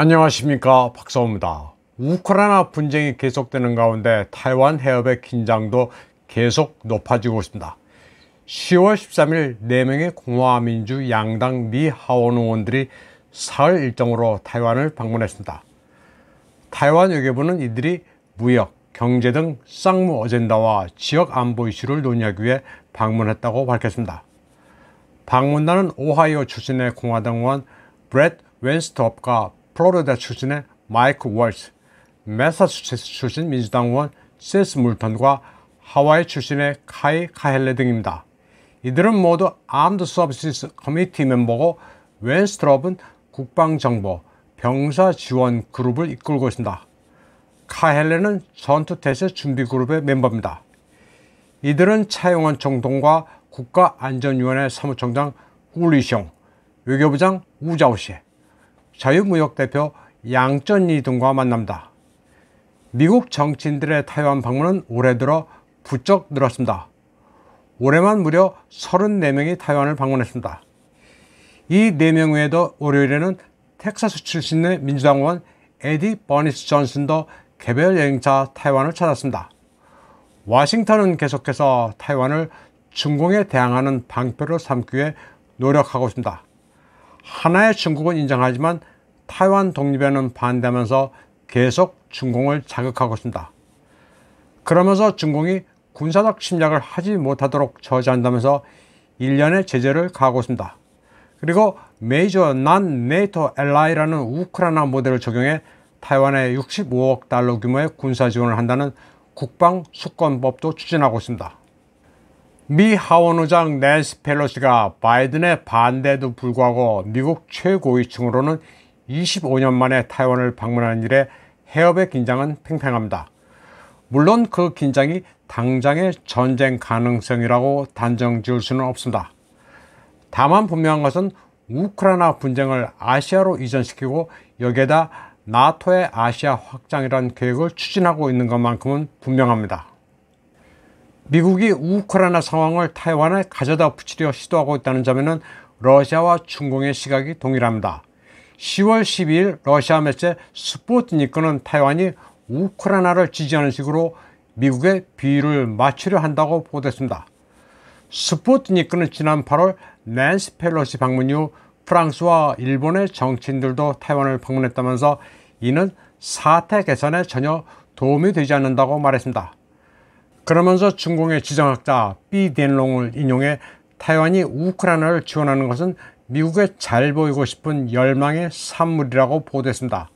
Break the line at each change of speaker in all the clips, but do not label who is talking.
안녕하십니까 박사호입니다. 우크라이나 분쟁이 계속되는 가운데 타이완 해협의 긴장도 계속 높아지고 있습니다. 10월 13일 4명의 공화민주 양당 미 하원 의원들이 사흘 일정으로 타이완을 방문했습니다. 타이완 외교부는 이들이 무역, 경제 등 쌍무 어젠다와 지역 안보 이슈를 논의하기 위해 방문했다고 밝혔습니다. 방문단은 오하이오 출신의 공화당 의원 브렛 웬스톱과 플로리다 출신의 마이크 월스메사추세츠 출신 민주당 의원 세스 물턴과 하와이 출신의 카이 카헬레 등입니다. 이들은 모두 암드 서비스 커미티 멤버고 웬스트럽은 국방정보, 병사지원 그룹을 이끌고 있습니다. 카헬레는 전투대세 준비그룹의 멤버입니다. 이들은 차용원 총동과 국가안전위원회 사무총장 꿀리숑 외교부장 우자오시, 자유무역 대표 양전이 등과 만납니다. 미국 정치인들의 타이완 방문은 올해 들어 부쩍 늘었습니다. 올해만 무려 34명이 타이완을 방문했습니다. 이 4명 외에도 월요일에는 텍사스 출신의 민주당 의원 에디 버니스 존슨도 개별 여행차 타이완을 찾았습니다. 와싱턴은 계속해서 타이완을 중공에 대항하는 방패로 삼기 위해 노력하고 있습니다. 하나의 중국은 인정하지만 타이완 독립에는 반대하면서 계속 중공을 자극하고 있습니다. 그러면서 중공이 군사적 침략을 하지 못하도록 저지한다면서 일련의 제재를 가하고 있습니다. 그리고 메이저 난 네이터 엘라이라는 우크라이나 모델을 적용해 타이완에 65억 달러 규모의 군사 지원을 한다는 국방 수권법도 추진하고 있습니다. 미 하원의장 낸스 펠로시가 바이든의 반대에도 불구하고 미국 최고위층으로는 25년 만에 타이완을 방문하는 일에 해협의 긴장은 팽팽합니다. 물론 그 긴장이 당장의 전쟁 가능성이라고 단정 지을 수는 없습니다. 다만 분명한 것은 우크라이나 분쟁을 아시아로 이전시키고 여기에다 나토의 아시아 확장이라는 계획을 추진하고 있는 것만큼은 분명합니다. 미국이 우크라이나 상황을 타이완에 가져다 붙이려 시도하고 있다는 점에는 러시아와 중공의 시각이 동일합니다. 10월 12일 러시아 매체 스포트니크는 타이완이 우크라이나를 지지하는 식으로 미국의 비위를 맞추려 한다고 보도했습니다. 스포츠니크는 지난 8월 낸스 펠로시 방문 이후 프랑스와 일본의 정치인들도 타이완을 방문했다면서 이는 사태 개선에 전혀 도움이 되지 않는다고 말했습니다. 그러면서 중공의 지정학자 비 덴롱을 인용해 타이완이 우크라이나를 지원하는 것은 미국에 잘 보이고 싶은 열망의 산물이라고 보도했습니다.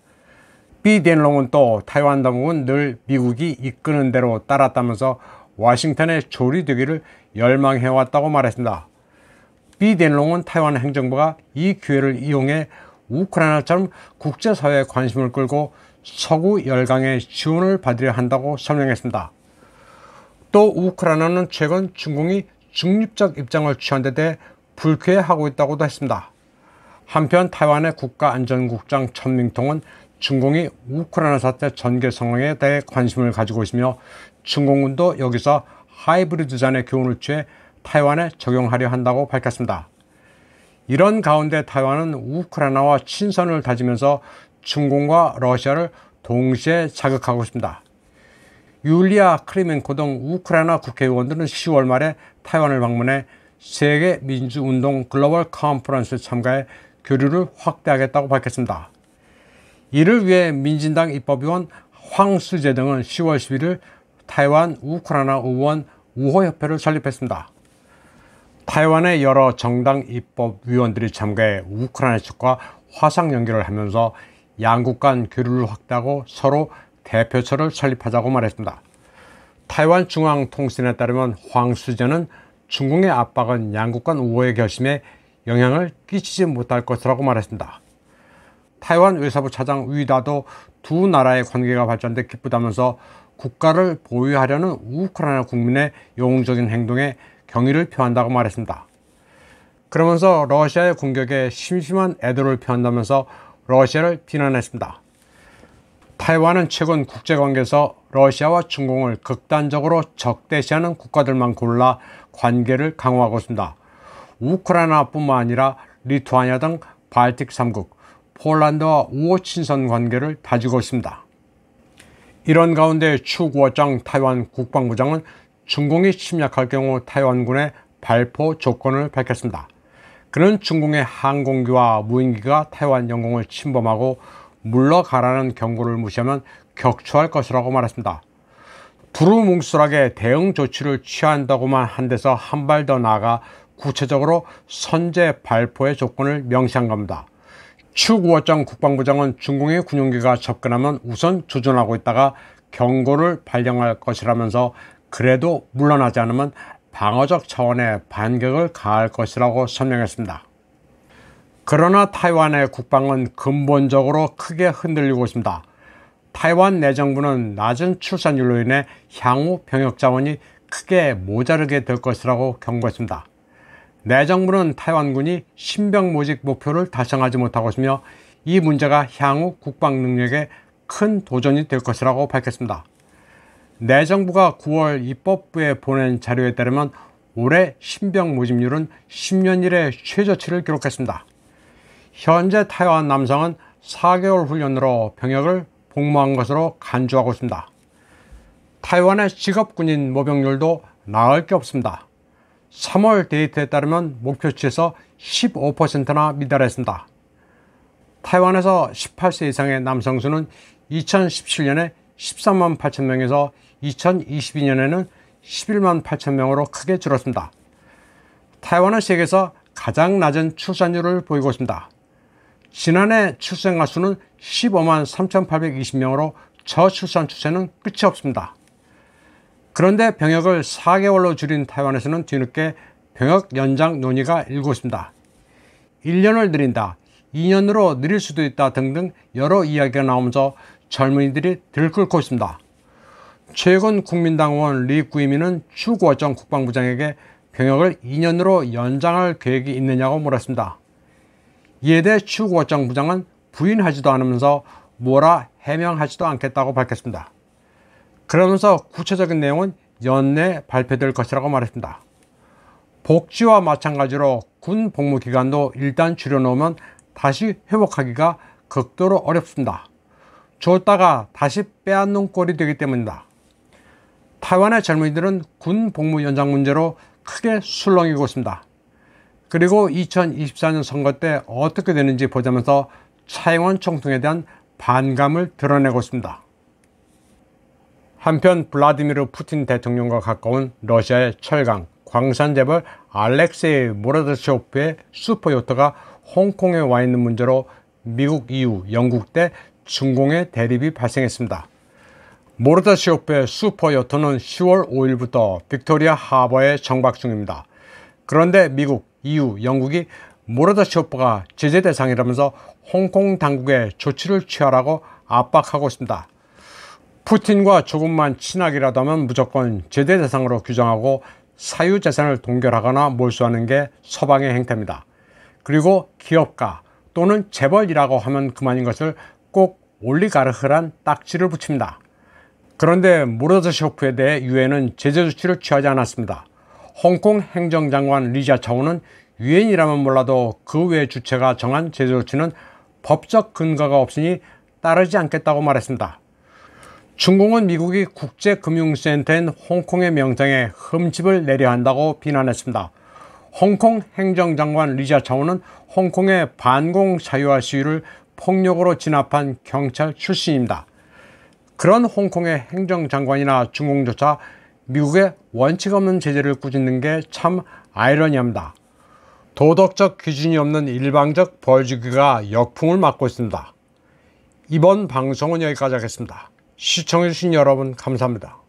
비덴롱은 또 타이완 당국은 늘 미국이 이끄는 대로 따랐다면서 와싱턴의 조리되기를 열망해왔다고 말했습니다. 비덴롱은 타이완 행정부가 이 기회를 이용해 우크라이나처럼 국제사회에 관심을 끌고 서구 열강의 지원을 받으려 한다고 설명했습니다. 또 우크라이나는 최근 중공이 중립적 입장을 취한 데 대해 불쾌해하고 있다고도 했습니다. 한편 타이완의 국가안전국장 천밍통은 중공이 우크라이나 사태 전개 상황에 대해 관심을 가지고 있으며 중공군도 여기서 하이브리드전의 교훈을 취해 타이완에 적용하려 한다고 밝혔습니다. 이런 가운데 타이완은 우크라이나와 친선을 다지면서 중공과 러시아를 동시에 자극하고 있습니다. 율리아 크리멘코 등 우크라이나 국회의원들은 10월 말에 타이완을 방문해 세계 민주운동 글로벌 컨퍼런스 에참가해 교류를 확대하겠다고 밝혔습니다. 이를 위해 민진당 입법위원 황수재 등은 10월 11일 타이완 우크라나 의원 우호협회를 설립했습니다. 타이완의 여러 정당 입법위원들이 참가해 우크라이나 측과 화상 연결을 하면서 양국 간 교류를 확대하고 서로 대표처를 설립하자고 말했습니다. 타이완 중앙통신에 따르면 황수재는 중국의 압박은 양국 간 우호의 결심에 영향을 끼치지 못할 것이라고 말했습니다. 타이완 외사부 차장 위다도 두 나라의 관계가 발전돼 기쁘다면서 국가를 보유하려는 우크라이나 국민의 영웅적인 행동에 경의를 표한다고 말했습니다. 그러면서 러시아의 공격에 심심한 애도를 표한다면서 러시아를 비난했습니다. 타이완은 최근 국제관계에서 러시아와 중공을 극단적으로 적대시하는 국가들만 골라 관계를 강화하고 있습니다. 우크라이나뿐만 아니라 리투아니아 등 발틱 3국, 폴란드와 우호 친선 관계를 다지고 있습니다. 이런 가운데 추구어장 타이완 국방부장은 중공이 침략할 경우 타이완군의 발포 조건을 밝혔습니다. 그는 중공의 항공기와 무인기가 타이완 영공을 침범하고 물러가라는 경고를 무시하면 격추할 것이라고 말했습니다. 두루뭉술하게 대응 조치를 취한다고만 한 데서 한 발 더 나아가 구체적으로 선제 발포의 조건을 명시한 겁니다. 추구어정 국방부장은 중공의 군용기가 접근하면 우선 조준하고 있다가 경고를 발령할 것이라면서 그래도 물러나지 않으면 방어적 차원의 반격을 가할 것이라고 설명했습니다. 그러나 타이완의 국방은 근본적으로 크게 흔들리고 있습니다. 타이완 내정부는 낮은 출산율로 인해 향후 병역 자원이 크게 모자르게 될 것이라고 경고했습니다. 내정부는 타이완군이 신병 모집 목표를 달성하지 못하고 있으며 이 문제가 향후 국방 능력에 큰 도전이 될 것이라고 밝혔습니다. 내정부가 9월 입법부에 보낸 자료에 따르면 올해 신병 모집률은 10년 이래 최저치를 기록했습니다. 현재 타이완 남성은 4개월 훈련으로 병역을 복무한 것으로 간주하고 있습니다. 타이완의 직업군인 모병률도 나을 게 없습니다. 3월 데이터에 따르면 목표치에서 15%나 미달했습니다. 타이완에서 18세 이상의 남성수는 2017년에 13만 8천 명에서 2022년에는 11만 8천 명으로 크게 줄었습니다. 타이완은 세계에서 가장 낮은 출산율을 보이고 있습니다. 지난해 출생아 수는 15만 3,820명으로 저출산 추세는 끝이 없습니다. 그런데 병역을 4개월로 줄인 타이완에서는 뒤늦게 병역 연장 논의가 일고 있습니다. 1년을 늘린다, 2년으로 늘릴 수도 있다 등등 여러 이야기가 나오면서 젊은이들이 들끓고 있습니다. 최근 국민당 의원 리 구이민은 추구어정 국방부장에게 병역을 2년으로 연장할 계획이 있느냐고 물었습니다. 이에 대해 추구어정 부장은 부인하지도 않으면서 뭐라 해명하지도 않겠다고 밝혔습니다. 그러면서 구체적인 내용은 연내 발표될 것이라고 말했습니다. 복지와 마찬가지로 군 복무 기간도 일단 줄여놓으면 다시 회복하기가 극도로 어렵습니다. 줬다가 다시 빼앗는 꼴이 되기 때문입니다 타이완의 젊은이들은 군 복무 연장 문제로 크게 술렁이고 있습니다. 그리고 2024년 선거 때 어떻게 되는지 보자면서 차영원 총통에 대한 반감을 드러내고 있습니다. 한편 블라디미르 푸틴 대통령과 가까운 러시아의 철강, 광산재벌 알렉세이 모라드쇼프의 슈퍼요트가 홍콩에 와 있는 문제로 미국 이후 영국 대 중공의 대립이 발생했습니다. 모르다시오프의 슈퍼요트는 10월 5일부터 빅토리아 하버에 정박 중입니다. 그런데 미국, EU, 영국이 모라다 쇼프가 제재 대상이라면서 홍콩 당국에 조치를 취하라고 압박하고 있습니다. 푸틴과 조금만 친하기라도 하면 무조건 제재 대상으로 규정하고 사유 재산을 동결하거나 몰수하는 게 서방의 행태입니다. 그리고 기업가 또는 재벌이라고 하면 그만인 것을 꼭 올리가르흐란 딱지를 붙입니다. 그런데 모로드쇼프에 대해 유엔은 제재 조치를 취하지 않았습니다. 홍콩 행정장관 리자 차오는 유엔이라면 몰라도 그 외 주체가 정한 제조 조치는 법적 근거가 없으니 따르지 않겠다고 말했습니다. 중공은 미국이 국제금융센터인 홍콩의 명장에 흠집을 내려 한다고 비난했습니다. 홍콩 행정장관 리자 차오는 홍콩의 반공 자유화 시위를 폭력으로 진압한 경찰 출신입니다. 그런 홍콩의 행정장관이나 중공조차 미국의 원칙 없는 제재를 꾸짖는 게 참 아이러니합니다. 도덕적 기준이 없는 일방적 벌주기가 역풍을 맞고 있습니다. 이번 방송은 여기까지 하겠습니다. 시청해주신 여러분 감사합니다.